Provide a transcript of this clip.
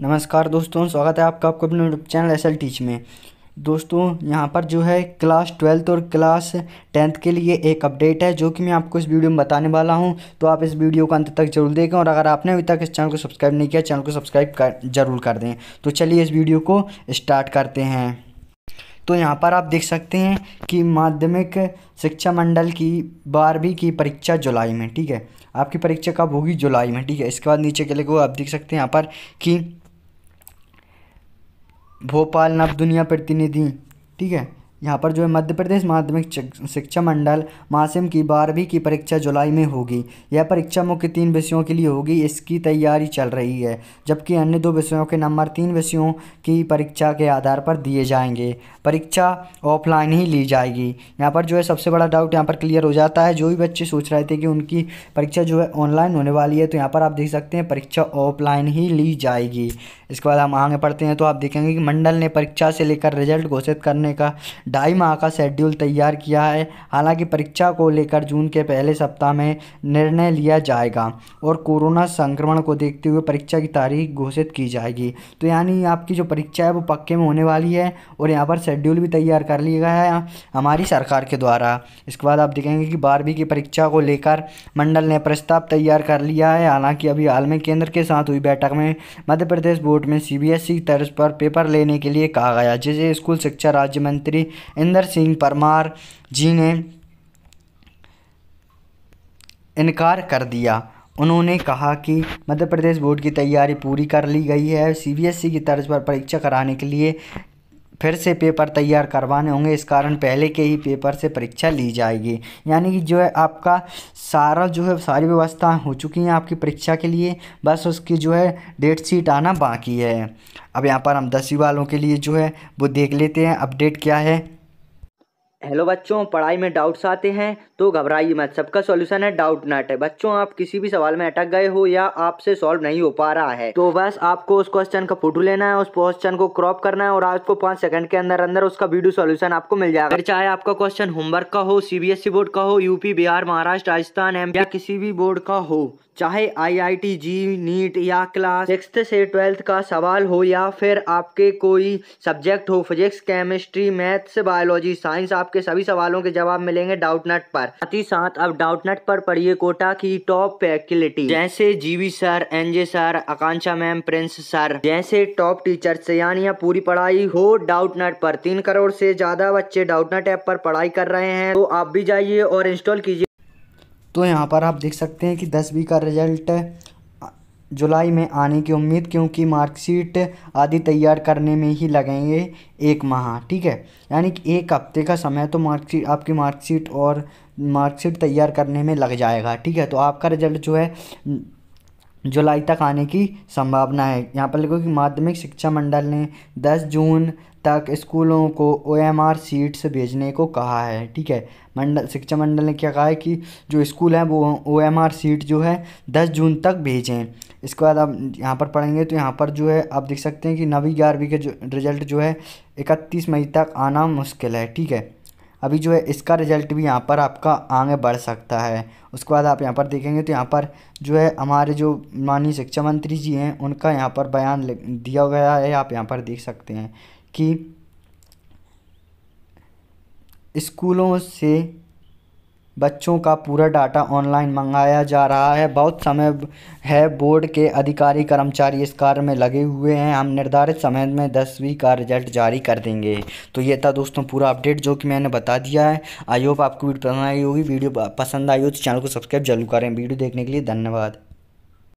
नमस्कार दोस्तों स्वागत है आपका आपको अपने YouTube channel S L teach में दोस्तों यहाँ पर जो है क्लास ट्वेल्थ और क्लास टेंथ के लिए एक अपडेट है जो कि मैं आपको इस वीडियो में बताने वाला हूँ तो आप इस वीडियो को अंत तक जरूर देखें और अगर आपने अभी तक इस चैनल को सब्सक्राइब नहीं किया चैनल को सब्सक्राइब कर जरूर कर दें तो चलिए इस वीडियो को स्टार्ट करते हैं तो यहाँ पर आप देख सकते हैं कि माध्यमिक शिक्षा मंडल की बारहवीं की परीक्षा जुलाई में ठीक है आपकी परीक्षा कब होगी जुलाई में ठीक है इसके बाद नीचे के लिए को आप देख सकते हैं यहाँ पर कि भोपाल नव दुनिया प्रतिनिधि ठीक है यहाँ पर जो है मध्य प्रदेश माध्यमिक शिक्षा मंडल मासिम की बारहवीं की परीक्षा जुलाई में होगी यह परीक्षा मुख्य तीन विषयों के लिए होगी इसकी तैयारी चल रही है जबकि अन्य दो विषयों के नंबर तीन विषयों की परीक्षा के आधार पर दिए जाएंगे परीक्षा ऑफलाइन ही ली जाएगी यहाँ पर जो है सबसे बड़ा डाउट यहाँ पर क्लियर हो जाता है जो भी बच्चे सोच रहे थे कि उनकी परीक्षा जो है ऑनलाइन होने वाली है तो यहाँ पर आप देख सकते हैं परीक्षा ऑफलाइन ही ली जाएगी इसके बाद हम आगे पढ़ते हैं तो आप देखेंगे कि मंडल ने परीक्षा से लेकर रिजल्ट घोषित करने का ढाई माह का शेड्यूल तैयार किया है हालांकि परीक्षा को लेकर जून के पहले सप्ताह में निर्णय लिया जाएगा और कोरोना संक्रमण को देखते हुए परीक्षा की तारीख घोषित की जाएगी तो यानी आपकी जो परीक्षा है वो पक्के में होने वाली है और यहाँ पर शेड्यूल भी तैयार कर लिया गया है हमारी सरकार के द्वारा इसके बाद आप देखेंगे कि बारहवीं की परीक्षा को लेकर मंडल ने प्रस्ताव तैयार कर लिया है हालांकि अभी हाल में केंद्र के साथ हुई बैठक में मध्य प्रदेश बोर्ड में सीबीएसई e तर्ज पर पेपर लेने के लिए कहा गया जिसे स्कूल शिक्षा राज्य मंत्री इंदर सिंह परमार जी ने इनकार कर दिया उन्होंने कहा कि मध्य प्रदेश बोर्ड की तैयारी पूरी कर ली गई है सीबीएसई की तर्ज पर परीक्षा कराने के लिए फिर से पेपर तैयार करवाने होंगे इस कारण पहले के ही पेपर से परीक्षा ली जाएगी यानी कि जो है आपका सारा जो है सारी व्यवस्था हो चुकी हैं आपकी परीक्षा के लिए बस उसकी जो है डेट शीट आना बाकी है अब यहाँ पर हम दसवीं वालों के लिए जो है वो देख लेते हैं अपडेट क्या है हेलो बच्चों पढ़ाई में डाउट्स आते हैं तो घबराइए मत सबका सॉल्यूशन है डाउट नट है बच्चों आप किसी भी सवाल में अटक गए हो या आपसे सॉल्व नहीं हो पा रहा है तो बस आपको उस क्वेश्चन का फोटो लेना है उस क्वेश्चन को क्रॉप करना है और आपको पांच सेकंड के अंदर अंदर उसका वीडियो सॉल्यूशन आपको मिल जाएगा चाहे आपका क्वेश्चन होमवर्क का हो सीबीएसई बोर्ड e का हो यूपी बिहार महाराष्ट्र राजस्थान एम या किसी भी बोर्ड का हो चाहे आईआईटी जी नीट या क्लास सिक्स से ट्वेल्थ का सवाल हो या फिर आपके कोई सब्जेक्ट हो physics chemistry maths biology science आप आपके सभी सवालों के जवाब मिलेंगे डाउट नट पर साथ ही साथ अब डाउट नट पर पढ़िए कोटा की टॉप फैकल्टी जैसे GV sir NJ sir Akanksha ma'am Prince sir जैसे टॉप टीचर से यानी यहाँ पूरी पढ़ाई हो डाउट नट पर तीन करोड़ से ज्यादा बच्चे डाउट नट ऐप पर पढ़ाई कर रहे हैं तो आप भी जाइए और इंस्टॉल कीजिए तो यहाँ पर आप देख सकते हैं कि दसवीं का रिजल्ट जुलाई में आने की उम्मीद क्योंकि मार्कशीट आदि तैयार करने में ही लगेंगे एक माह ठीक है यानी कि एक हफ्ते का समय तो मार्कशीट आपकी मार्कशीट और मार्कशीट तैयार करने में लग जाएगा ठीक है तो आपका रिजल्ट जो है जुलाई तक आने की संभावना है यहाँ पर लिखो कि माध्यमिक शिक्षा मंडल ने 10 जून तक स्कूलों को ओ एम आर सीट्स भेजने को कहा है ठीक है मंडल शिक्षा मंडल ने क्या कहा है कि जो स्कूल हैं वो ओ एम आर सीट जो है 10 जून तक भेजें इसके बाद आप यहाँ पर पढ़ेंगे तो यहाँ पर जो है आप देख सकते हैं कि नवी ग्यारहवीं के जो रिज़ल्ट जो है इकतीस मई तक आना मुश्किल है ठीक है अभी जो है इसका रिज़ल्ट भी यहाँ पर आपका आगे बढ़ सकता है उसके बाद आप यहाँ पर देखेंगे तो यहाँ पर जो है हमारे जो माननीय शिक्षा मंत्री जी हैं उनका यहाँ पर बयान दिया गया है आप यहाँ पर देख सकते हैं कि स्कूलों से बच्चों का पूरा डाटा ऑनलाइन मंगाया जा रहा है बहुत समय है बोर्ड के अधिकारी कर्मचारी इस कार्य में लगे हुए हैं हम निर्धारित समय में दसवीं का रिजल्ट जारी कर देंगे तो ये था दोस्तों पूरा अपडेट जो कि मैंने बता दिया है आई होप आपको वीडियो पसंद आई होगी वीडियो पसंद आई हो तो चैनल को सब्सक्राइब जरूर करें वीडियो देखने के लिए धन्यवाद